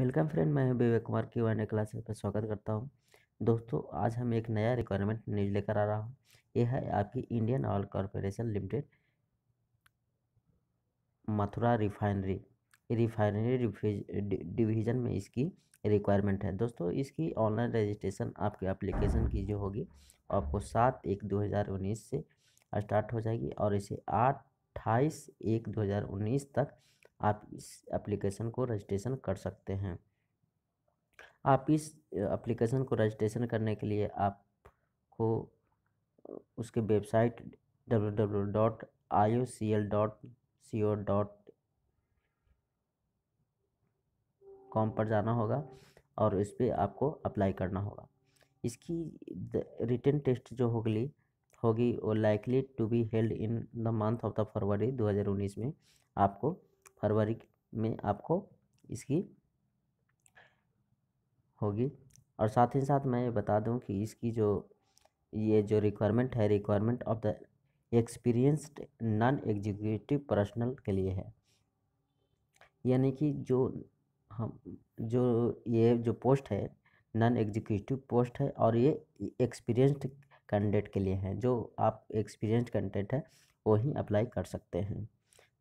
welcome friend मैं विवेक कुमार की one class में स्वागत करता हूँ दोस्तों आज हम एक नया रिक्वायरमेंट न्यूज लेकर आ रहा हूँ यह है आपकी Indian Oil Corporation Limited Mathura refinery refinery division में इसकी रिक्वायरमेंट है दोस्तों इसकी ऑनलाइन रजिस्ट्रेशन आपकी एप्लीकेशन की जो होगी आपको सात एक दो हज़ार उन्नीस से स्टार्ट हो जाएगी और इसे आठ अट्ठाईस एक दो हज़ार उन्नीस तक आप इस एप्लीकेशन को रजिस्ट्रेशन कर सकते हैं आप इस एप्लीकेशन को रजिस्ट्रेशन करने के लिए आपको उसके website W W dot I O C L dot C O dot com पर जाना होगा और इस पर आपको अप्लाई करना होगा इसकी रिटर्न टेस्ट जो होगी होगी वो likely to be held in the month of the February 2019 में आपको फरवरी में आपको इसकी होगी और साथ ही साथ मैं ये बता दूं कि इसकी जो ये जो रिक्वायरमेंट है requirement of the experienced non executive personnel के लिए है यानी कि जो हम जो ये जो पोस्ट है नॉन एग्जीक्यूटिव पोस्ट है और ये एक्सपीरियंस्ड कैंडिडेट के लिए है जो आप एक्सपीरियंस्ड कैंडिडेट है वही अप्लाई कर सकते हैं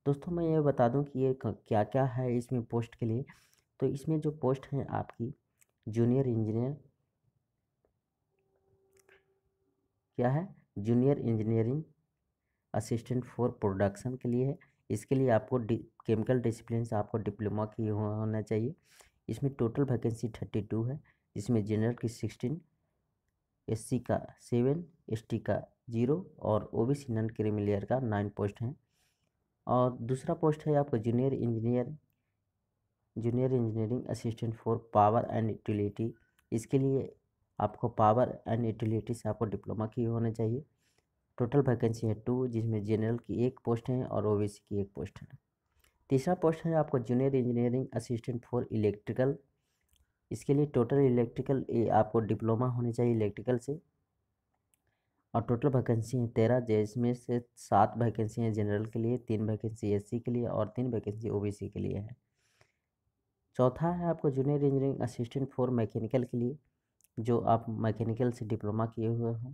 दोस्तों मैं ये बता दूं कि ये क्या क्या है इसमें पोस्ट के लिए तो इसमें जो पोस्ट है आपकी जूनियर इंजीनियर क्या है junior engineering assistant for production के लिए है इसके लिए आपको डि केमिकल डिसिप्लिन से आपको डिप्लोमा की होना चाहिए इसमें टोटल वैकेंसी थर्टी टू है जिसमें जनरल की सिक्सटीन एससी का सेवन एसटी का जीरो और ओबीसी नन क्रीमिलियर का नाइन पोस्ट हैं और दूसरा पोस्ट है आपका junior engineer junior engineering assistant for power and utility इसके लिए आपको पावर एंड यूटिलिटी से आपको डिप्लोमा की होना चाहिए टोटल वैकेंसी है टू जिसमें जनरल की एक पोस्ट है और ओ की एक पोस्ट है तीसरा पोस्ट है आपको junior engineering assistant for electrical इसके लिए टोटल इलेक्ट्रिकल आपको डिप्लोमा होने चाहिए इलेक्ट्रिकल से और टोटल वैकेंसी हैं तेरह जिसमें से सात वैकेंसी हैं जनरल के लिए तीन वैकेंसी एस के लिए और तीन वैकेंसी ओ के लिए है चौथा है आपको junior engineering assistant for mechanical के लिए जो आप मैकेनिकल से डिप्लोमा किए हुए हों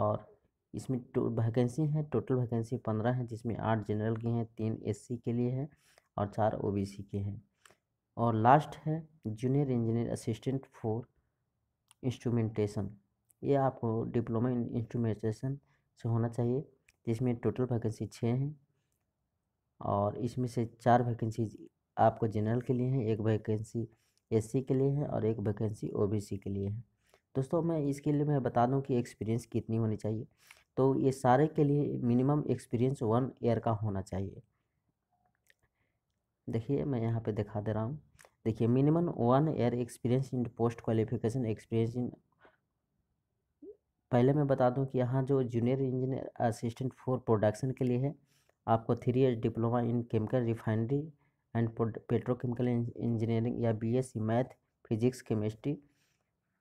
और इसमें टो वैकेंसी हैं टोटल वैकेंसी पंद्रह हैं जिसमें आठ जनरल की हैं तीन एससी के लिए हैं और चार ओबीसी के हैं और लास्ट है junior engineer assistant for instrumentation ये आपको डिप्लोमा इन इंस्ट्रूमेंटेशन से होना चाहिए जिसमें टोटल वैकेंसी छः हैं और इसमें से चार वैकेंसी आपको जनरल के लिए हैं एक वैकेंसी एससी के लिए है और एक वैकेंसी ओबीसी के लिए है दोस्तों मैं इसके लिए मैं बता दूं कि एक्सपीरियंस कितनी होनी चाहिए तो ये सारे के लिए मिनिमम एक्सपीरियंस वन ईयर का होना चाहिए देखिए मैं यहाँ पे दिखा दे रहा हूँ देखिए minimum one year experience in post qualification experience in पहले मैं बता दूं कि यहाँ जो junior engineer assistant for production के लिए है आपको three year diploma in chemical refinery and petrochemical engineering या बीएससी मैथ फिजिक्स केमिस्ट्री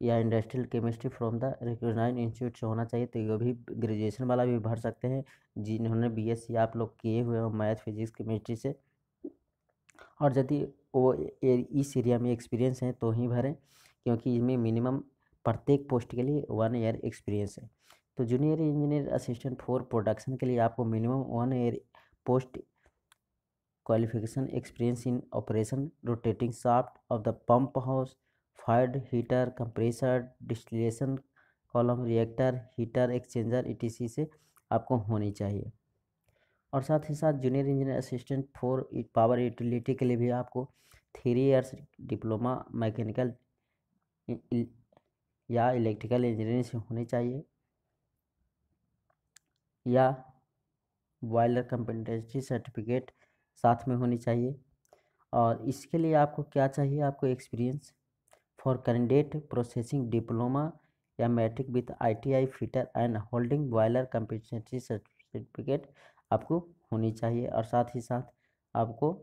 या industrial chemistry from the recognise institute से होना चाहिए तो ये भी ग्रेजुएशन वाला भी भर सकते हैं जिन्होंने बी आप लोग किए हुए हो मैथ फिजिक्स केमिस्ट्री से और यदि वो इस एरिया में एक्सपीरियंस हैं तो ही भरें क्योंकि इसमें मिनिमम प्रत्येक पोस्ट के लिए वन ईयर एक्सपीरियंस है तो junior engineer assistant for production के लिए आपको minimum one year post qualification experience in operation rotating shaft of the pump house fire heater compressor distillation column reactor heater exchanger ई से आपको होनी चाहिए और साथ ही साथ junior engineer assistant for power utility के लिए भी आपको थ्री ईयर्स डिप्लोमा मैकेनिकल या इलेक्ट्रिकल इंजीनियरिंग से होनी चाहिए या बॉयलर कंपेटेंसी सर्टिफिकेट साथ में होनी चाहिए और इसके लिए आपको क्या चाहिए आपको experience for candidate processing diploma या matric with ITI fitter and holding boiler competency certificate आपको होनी चाहिए और साथ ही साथ आपको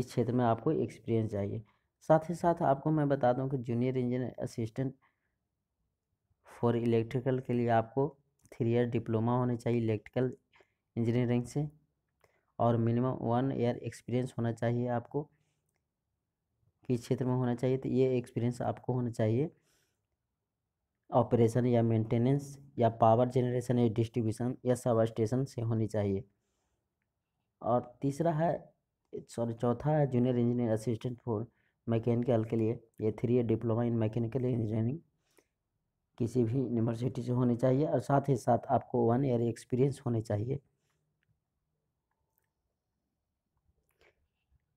इस क्षेत्र में आपको एक्सपीरियंस चाहिए साथ ही साथ आपको मैं बता दूं कि junior engineer assistant for electrical के लिए आपको थ्री ईयर डिप्लोमा होना चाहिए इलेक्ट्रिकल इंजीनियरिंग से और मिनिमम वन ईयर एक्सपीरियंस होना चाहिए आपको किस क्षेत्र में होना चाहिए तो ये एक्सपीरियंस आपको होना चाहिए ऑपरेशन या मेंटेनेंस या पावर जनरेशन या डिस्ट्रीब्यूशन या सब स्टेशन से होनी चाहिए और तीसरा है सॉरी चौथा है junior engineer assistant for mechanical के लिए ये three year diploma in mechanical engineering किसी भी यूनिवर्सिटी से होनी चाहिए और साथ ही साथ आपको वन ईयर एक्सपीरियंस होने चाहिए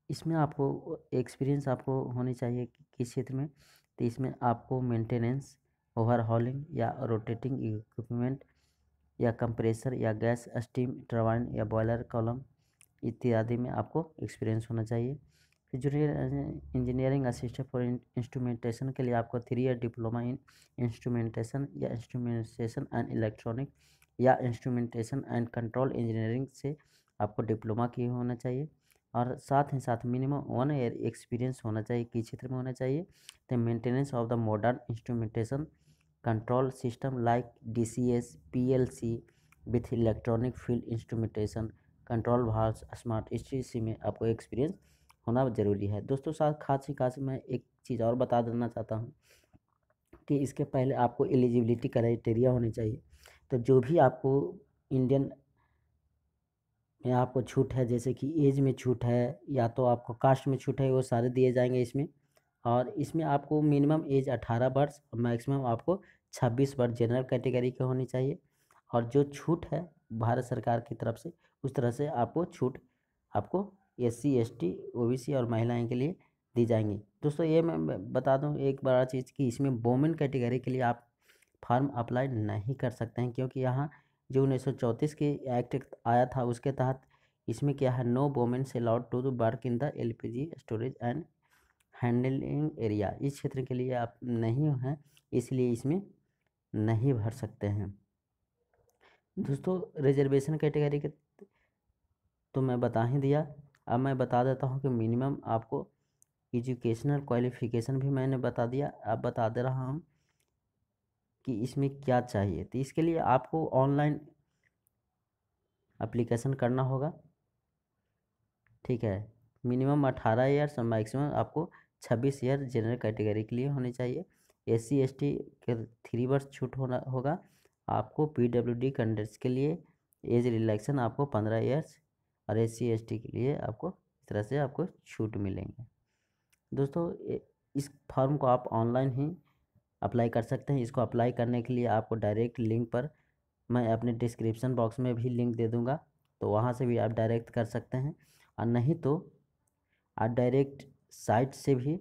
इसमें आपको एक्सपीरियंस आपको होनी चाहिए किस क्षेत्र में तो इसमें आपको मेंटेनेंस ओवरहॉलिंग या रोटेटिंग इक्विपमेंट या कंप्रेसर या गैस स्टीम ट्रवाइन या बॉयलर कॉलम इत्यादि में आपको एक्सपीरियंस होना चाहिए physical engineering assistant for instrumentation के लिए आपको three year diploma in instrumentation या इंस्ट्रूमेंटेशन एंड इलेक्ट्रॉनिक या इंस्ट्रूमेंटेशन एंड कंट्रोल इंजीनियरिंग से आपको डिप्लोमा की होना चाहिए और साथ ही साथ मिनिमम वन ईयर एक्सपीरियंस होना चाहिए किस क्षेत्र में होना चाहिए the maintenance of the modern instrumentation control system like D C S P L C with electronic field instrumentation control भार्स स्मार्ट इस चीज में आपको एक्सपीरियंस होना ज़रूरी है दोस्तों साथ खास ही खास मैं एक चीज़ और बता देना चाहता हूँ कि इसके पहले आपको एलिजिबिलिटी क्राइटेरिया होनी चाहिए तो जो भी आपको इंडियन में आपको छूट है जैसे कि एज में छूट है या तो आपको कास्ट में छूट है वो सारे दिए जाएंगे इसमें और इसमें आपको मिनिमम एज अठारह वर्ष और मैक्सिमम आपको छब्बीस वर्ष जनरल कैटेगरी के होनी चाहिए और जो छूट है भारत सरकार की तरफ से उस तरह से आपको छूट आपको S C S T O B C और महिलाएं के लिए दी जाएंगी दोस्तों ये मैं बता दूं एक बड़ा चीज़ कि इसमें वोमेन कैटेगरी के लिए आप फार्म अप्लाई नहीं कर सकते हैं क्योंकि यहाँ जो उन्नीस के एक्ट आया था उसके तहत इसमें क्या है नो वोमेन से allowed to work in the L storage and handling area इस क्षेत्र के लिए आप नहीं हैं इसलिए इसमें नहीं भर सकते हैं दोस्तों रिजर्वेशन कैटेगरी के तो मैं बता ही दिया अब मैं बता देता हूँ कि मिनिमम आपको एजुकेशनल क्वालिफिकेशन भी मैंने बता दिया अब बता दे रहा हूँ कि इसमें क्या चाहिए तो इसके लिए आपको ऑनलाइन अप्लीकेशन करना होगा ठीक है मिनिमम अठारह ईयर्स और मैक्सिमम आपको छब्बीस ईयर जनरल कैटेगरी के लिए होने चाहिए एस सी एस टी के थ्री वर्ष छूट होना होगा आपको पी डब्ल्यू डी कैंडिडेट्स के लिए एज रिलेक्शन आपको पंद्रह ईयर्स और एस सी एस टी के लिए आपको इस तरह से आपको छूट मिलेंगे दोस्तों इस फॉर्म को आप ऑनलाइन ही अप्लाई कर सकते हैं इसको अप्लाई करने के लिए आपको डायरेक्ट लिंक पर मैं अपने डिस्क्रिप्शन बॉक्स में भी लिंक दे दूँगा तो वहाँ से भी आप डायरेक्ट कर सकते हैं और नहीं तो आप डायरेक्ट साइट से भी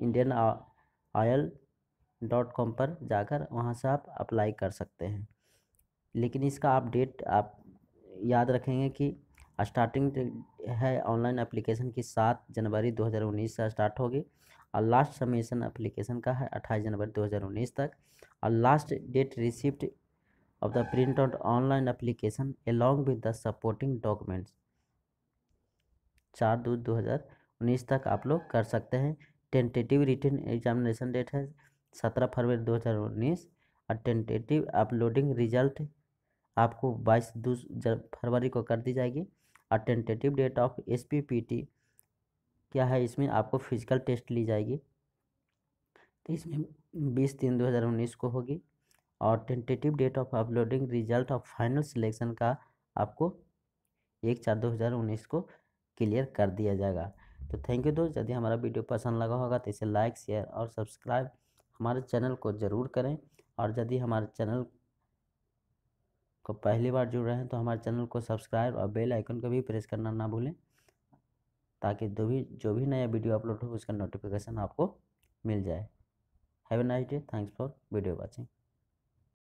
इंडियन ऑयल डॉट कॉम पर जाकर वहाँ से आप अप्लाई कर सकते हैं लेकिन इसका अपडेट आप याद रखेंगे कि स्टार्टिंग है ऑनलाइन एप्लीकेशन की सात जनवरी 2019 से स्टार्ट होगी और लास्ट सबमिशन एप्लीकेशन का है अट्ठाईस जनवरी 2019 तक और last date receipt of the print out online application along with the supporting documents चार दो दो हज़ार उन्नीस तक आप लोग कर सकते हैं टेंटेटिव रिटर्न एग्जामिनेशन डेट है सत्रह फरवरी दो हज़ार उन्नीस और टेंटेटिव अपलोडिंग रिजल्ट आपको बाईस दो फरवरी को कर दी जाएगी और टेंटेटिव डेट ऑफ एस क्या है इसमें आपको फिजिकल टेस्ट ली जाएगी तो इसमें बीस तीन दो हज़ार उन्नीस को होगी और tentative date of uploading result of final selection का आपको एक चार दो हज़ार उन्नीस को क्लियर कर दिया जाएगा तो थैंक यू दोस्त यदि हमारा वीडियो पसंद लगा होगा तो इसे लाइक शेयर और सब्सक्राइब हमारे चैनल को ज़रूर करें और यदि हमारे चैनल को पहली बार जुड़ रहे हैं तो हमारे चैनल को सब्सक्राइब और बेल आइकन को भी प्रेस करना ना भूलें ताकि जो भी जो भी नया वीडियो अपलोड हो उसका नोटिफिकेशन आपको मिल जाए have a nice day thanks for video watching